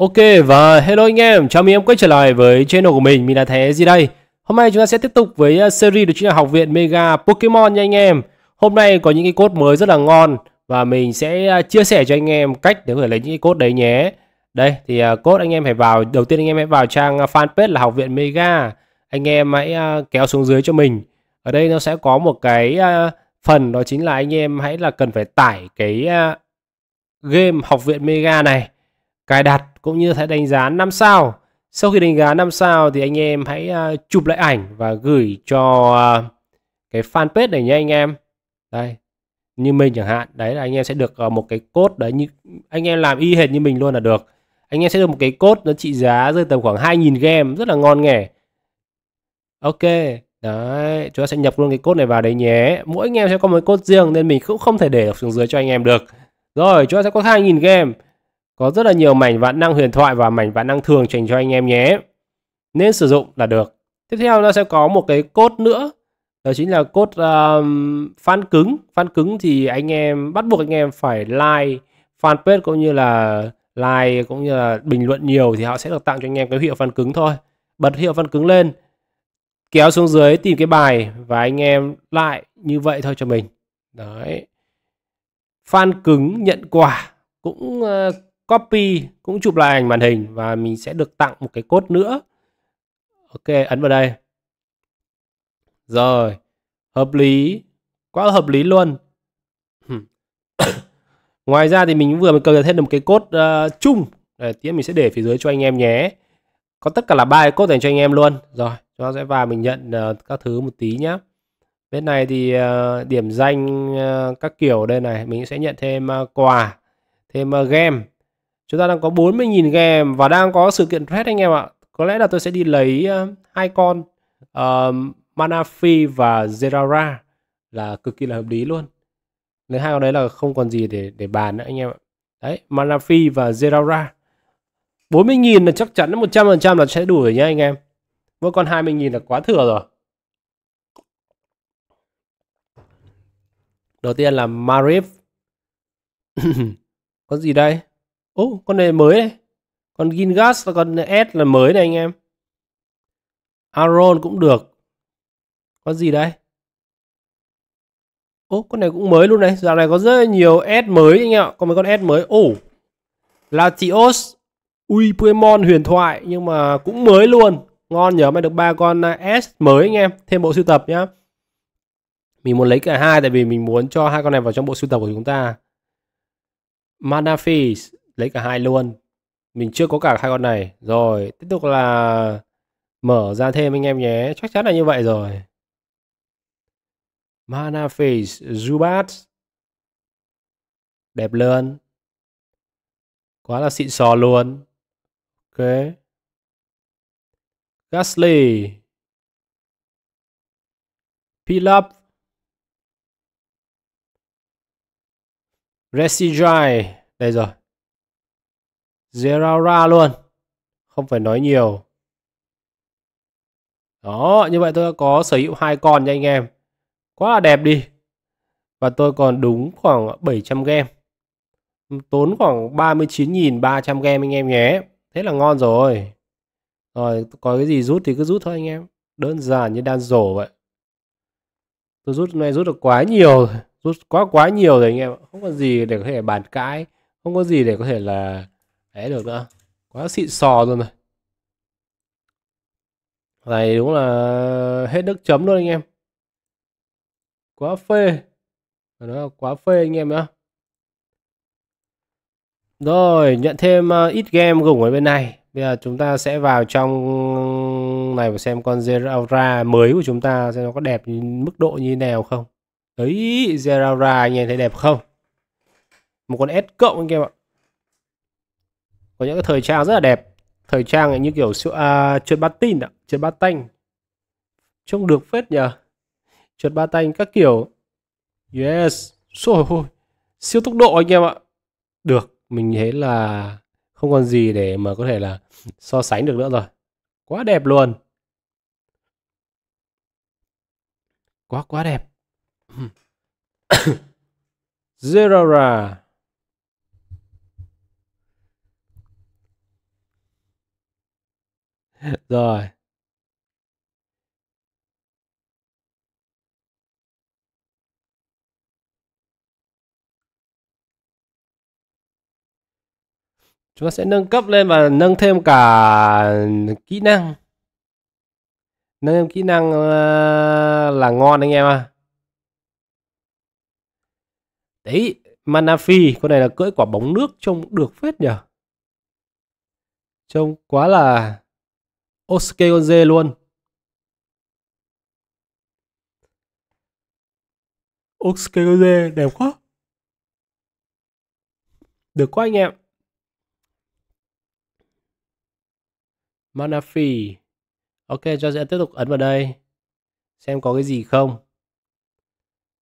Ok và hello anh em, chào mừng em quay trở lại với channel của mình, mình là Thế gì đây Hôm nay chúng ta sẽ tiếp tục với à, series được chính là Học viện Mega Pokemon nha anh em Hôm nay có những cái cốt mới rất là ngon Và mình sẽ à, chia sẻ cho anh em cách để có thể lấy những cái cốt đấy nhé Đây thì à, cốt anh em phải vào, đầu tiên anh em hãy vào trang fanpage là Học viện Mega Anh em hãy kéo xuống dưới cho mình Ở đây nó sẽ có một cái phần đó chính là anh em hãy là cần phải tải cái game Học viện Mega này cài đặt cũng như hãy đánh giá 5 sao. Sau khi đánh giá 5 sao thì anh em hãy uh, chụp lại ảnh và gửi cho uh, cái fanpage này nhé anh em. Đây, như mình chẳng hạn, đấy là anh em sẽ được uh, một cái cốt đấy như anh em làm y hệt như mình luôn là được. Anh em sẽ được một cái cốt nó trị giá rơi tầm khoảng 2.000 game, rất là ngon nghẻ. Ok, đấy, chúng ta sẽ nhập luôn cái cốt này vào đấy nhé. Mỗi anh em sẽ có một cốt riêng nên mình cũng không thể để xuống dưới cho anh em được. Rồi, chúng ta sẽ có 2.000 game. Có rất là nhiều mảnh vạn năng huyền thoại và mảnh vạn năng thường dành cho anh em nhé. Nên sử dụng là được. Tiếp theo nó sẽ có một cái cốt nữa. Đó chính là cốt um, fan cứng. Fan cứng thì anh em bắt buộc anh em phải like fanpage cũng như là like cũng như là bình luận nhiều thì họ sẽ được tặng cho anh em cái hiệu fan cứng thôi. Bật hiệu fan cứng lên. Kéo xuống dưới tìm cái bài và anh em lại như vậy thôi cho mình. Đấy. Fan cứng nhận quà cũng uh, copy cũng chụp lại ảnh màn hình và mình sẽ được tặng một cái cốt nữa ok ấn vào đây rồi hợp lý quá hợp lý luôn ngoài ra thì mình vừa mới cập nhật thêm được một cái cốt uh, chung để tiếp mình sẽ để phía dưới cho anh em nhé có tất cả là ba cái cốt dành cho anh em luôn rồi nó sẽ vào mình nhận uh, các thứ một tí nhá bên này thì uh, điểm danh uh, các kiểu đây này mình sẽ nhận thêm uh, quà thêm uh, game chúng ta đang có 40.000 game và đang có sự kiện pet anh em ạ có lẽ là tôi sẽ đi lấy ờ, hai con uh, ờ, Manafi và Zerara là cực kỳ là hợp lý luôn nếu hai con đấy là không còn gì để để bàn nữa anh em ạ đấy Manafi và Zerara 40.000 là chắc chắn 100% là sẽ đủ rồi nhá anh em mỗi con 20.000 là quá thừa rồi đầu tiên là Marif có gì đây Ô, oh, con này mới này. Con Gingas và con S là mới này anh em. Aron cũng được. Con gì đây? Ô, oh, con này cũng mới luôn này. Dạo này có rất nhiều S mới anh em ạ. Có mấy con S mới. Ồ, oh, Latios. Ui, Puemon huyền thoại. Nhưng mà cũng mới luôn. Ngon nhớ mày được ba con à, S mới anh em. Thêm bộ sưu tập nhá. Mình muốn lấy cả hai tại vì mình muốn cho hai con này vào trong bộ sưu tập của chúng ta. Manafis lấy cả hai luôn mình chưa có cả hai con này rồi tiếp tục là mở ra thêm anh em nhé chắc chắn là như vậy rồi mana face zubat đẹp lớn, quá là xịn sò luôn ok gasly pilap Resi Đây rồi. Zero Ra luôn không phải nói nhiều đó như vậy tôi đã có sở hữu hai con nha anh em quá là đẹp đi và tôi còn đúng khoảng 700 game tốn khoảng 39.300 game anh em nhé thế là ngon rồi rồi có cái gì rút thì cứ rút thôi anh em đơn giản như đan rổ vậy tôi rút hôm nay rút được quá nhiều rút quá quá nhiều rồi anh em không có gì để có thể bàn cãi không có gì để có thể là đấy được nữa quá xịn sò luôn rồi này đúng là hết nước chấm luôn anh em quá phê nó quá phê anh em nhá rồi nhận thêm ờ, ít game gủng ở bên này bây giờ chúng ta sẽ vào trong này và xem con Zeraora mới của chúng ta xem nó có đẹp mức độ như thế nào không đấy Zeraora anh em thấy đẹp không một con S cộng anh em ạ có những cái thời trang rất là đẹp thời trang như kiểu siêu à, trượt bát tin ạ trượt bát tanh trông được phết nhờ trượt bát tanh các kiểu yes Xôi, so, siêu tốc độ anh em ạ được mình thấy là không còn gì để mà có thể là so sánh được nữa rồi quá đẹp luôn quá quá đẹp zero ra rồi chúng ta sẽ nâng cấp lên và nâng thêm cả kỹ năng nâng thêm kỹ năng ờ, là ngon anh em à đấy manafi con này là cưỡi quả bóng nước trông được phết nhở trông quá là Oskeoze luôn. Oskeoze đẹp quá. Được quá anh em. Manafi. Ok, cho sẽ tiếp tục ấn vào đây. Xem có cái gì không.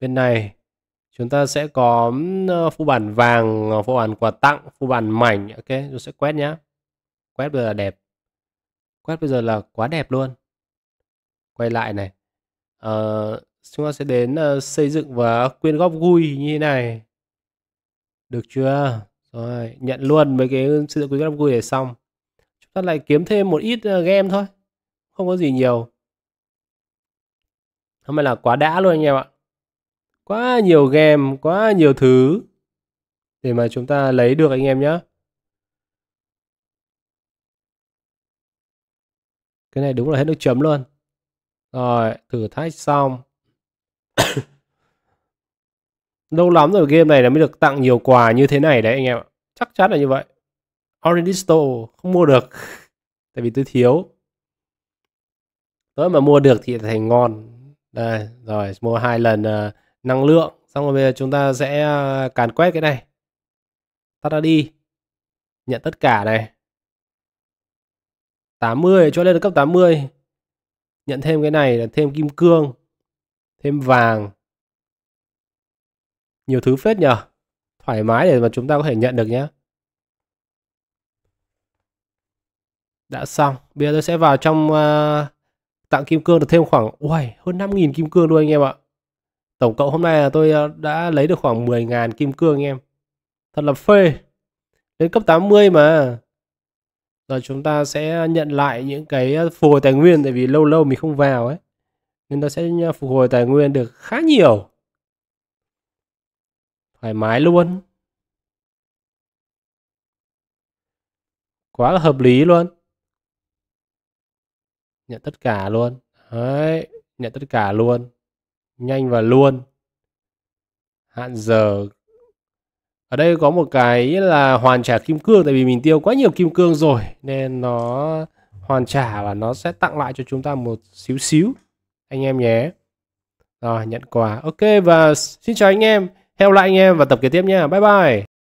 Bên này chúng ta sẽ có phụ bản vàng, phụ bản quà tặng, phụ bản mảnh. Ok, tôi sẽ quét nhá. Quét vừa là đẹp. Quét bây giờ là quá đẹp luôn. Quay lại này. Uh, chúng ta sẽ đến uh, xây dựng và quyên góp vui như thế này. Được chưa? Rồi, nhận luôn mấy cái xây dựng quyên góp vui để xong. Chúng ta lại kiếm thêm một ít uh, game thôi. Không có gì nhiều. Hôm nay là quá đã luôn anh em ạ. Quá nhiều game, quá nhiều thứ để mà chúng ta lấy được anh em nhé. cái này đúng là hết nước chấm luôn rồi thử thách xong lâu lắm rồi game này là mới được tặng nhiều quà như thế này đấy anh em chắc chắn là như vậy Orange không mua được tại vì tôi thiếu tới mà mua được thì thành ngon đây rồi mua hai lần uh, năng lượng xong rồi bây giờ chúng ta sẽ uh, càn quét cái này tắt ra đi nhận tất cả này 80 cho lên được cấp 80 nhận thêm cái này là thêm kim cương thêm vàng nhiều thứ phết nhờ thoải mái để mà chúng ta có thể nhận được nhé đã xong bây giờ tôi sẽ vào trong uh, tặng kim cương được thêm khoảng uầy hơn 5.000 kim cương luôn anh em ạ tổng cộng hôm nay là tôi ờ, đã lấy được khoảng 10.000 kim cương anh em thật là phê đến cấp 80 mà rồi chúng ta sẽ nhận lại những cái ờ, phục hồi tài nguyên tại vì lâu lâu mình không vào ấy nên ta sẽ ờ, phục hồi tài nguyên được khá nhiều thoải mái luôn quá là hợp lý luôn nhận tất cả luôn đấy nhận tất cả luôn nhanh và luôn hạn giờ ở đây có một cái là hoàn trả kim cương tại vì mình tiêu quá nhiều kim cương rồi nên nó hoàn trả và nó sẽ tặng lại cho chúng ta một xíu xíu anh em nhé rồi nhận quà ok và xin chào anh em hẹn lại anh em và tập kế tiếp nha bye bye